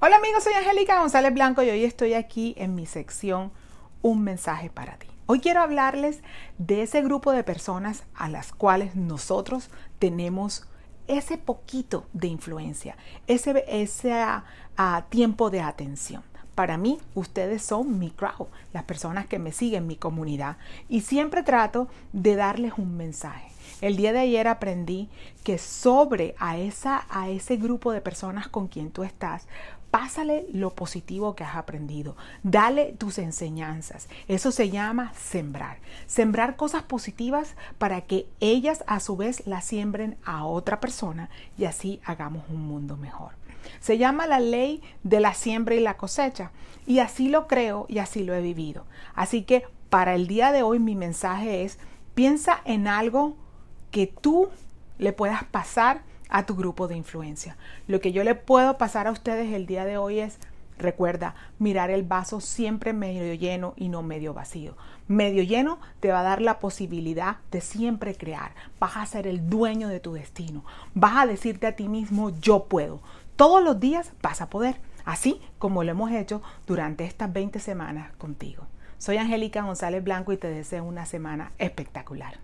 Hola amigos, soy Angélica González Blanco y hoy estoy aquí en mi sección Un mensaje para ti. Hoy quiero hablarles de ese grupo de personas a las cuales nosotros tenemos ese poquito de influencia, ese, ese ah, ah, tiempo de atención. Para mí, ustedes son mi crowd, las personas que me siguen, mi comunidad, y siempre trato de darles un mensaje el día de ayer aprendí que sobre a, esa, a ese grupo de personas con quien tú estás, pásale lo positivo que has aprendido, dale tus enseñanzas. Eso se llama sembrar. Sembrar cosas positivas para que ellas a su vez las siembren a otra persona y así hagamos un mundo mejor. Se llama la ley de la siembra y la cosecha y así lo creo y así lo he vivido. Así que para el día de hoy mi mensaje es, piensa en algo que tú le puedas pasar a tu grupo de influencia. Lo que yo le puedo pasar a ustedes el día de hoy es, recuerda, mirar el vaso siempre medio lleno y no medio vacío. Medio lleno te va a dar la posibilidad de siempre crear. Vas a ser el dueño de tu destino. Vas a decirte a ti mismo, yo puedo. Todos los días vas a poder, así como lo hemos hecho durante estas 20 semanas contigo. Soy Angélica González Blanco y te deseo una semana espectacular.